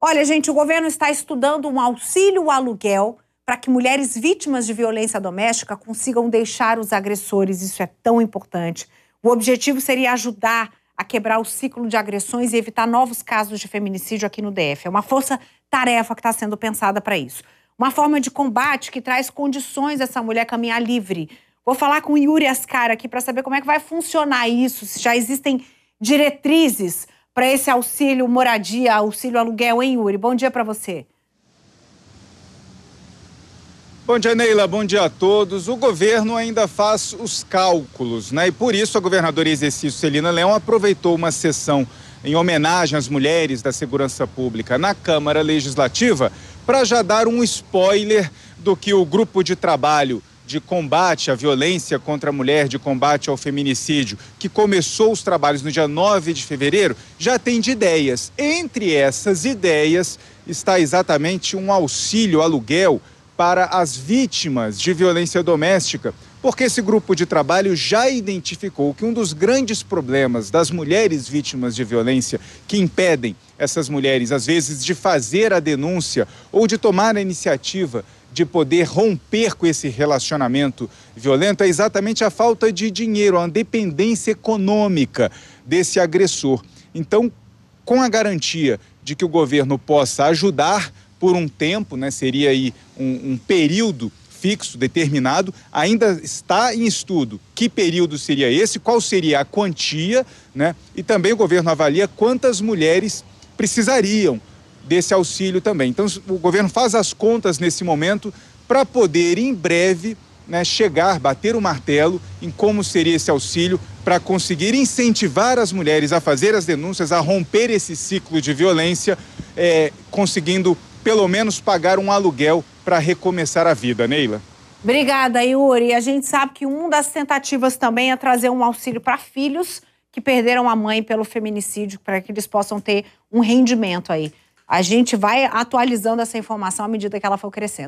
Olha, gente, o governo está estudando um auxílio aluguel para que mulheres vítimas de violência doméstica consigam deixar os agressores. Isso é tão importante. O objetivo seria ajudar a quebrar o ciclo de agressões e evitar novos casos de feminicídio aqui no DF. É uma força-tarefa que está sendo pensada para isso. Uma forma de combate que traz condições dessa mulher caminhar livre. Vou falar com o Yuri Ascar aqui para saber como é que vai funcionar isso, se já existem diretrizes para esse auxílio moradia, auxílio aluguel, hein, Yuri? Bom dia para você. Bom dia, Neila. Bom dia a todos. O governo ainda faz os cálculos, né? E por isso a governadora em exercício Celina Leão aproveitou uma sessão em homenagem às mulheres da segurança pública na Câmara Legislativa para já dar um spoiler do que o grupo de trabalho de combate à violência contra a mulher, de combate ao feminicídio, que começou os trabalhos no dia 9 de fevereiro, já tem de ideias. Entre essas ideias está exatamente um auxílio aluguel para as vítimas de violência doméstica porque esse grupo de trabalho já identificou que um dos grandes problemas das mulheres vítimas de violência que impedem essas mulheres, às vezes, de fazer a denúncia ou de tomar a iniciativa de poder romper com esse relacionamento violento é exatamente a falta de dinheiro, a dependência econômica desse agressor. Então, com a garantia de que o governo possa ajudar por um tempo, né, seria aí um, um período fixo, determinado, ainda está em estudo. Que período seria esse? Qual seria a quantia? Né? E também o governo avalia quantas mulheres precisariam desse auxílio também. Então, o governo faz as contas nesse momento para poder, em breve, né, chegar, bater o martelo em como seria esse auxílio para conseguir incentivar as mulheres a fazer as denúncias, a romper esse ciclo de violência, é, conseguindo pelo menos pagar um aluguel para recomeçar a vida, Neila. Obrigada, Yuri. A gente sabe que uma das tentativas também é trazer um auxílio para filhos que perderam a mãe pelo feminicídio, para que eles possam ter um rendimento aí. A gente vai atualizando essa informação à medida que ela for crescendo.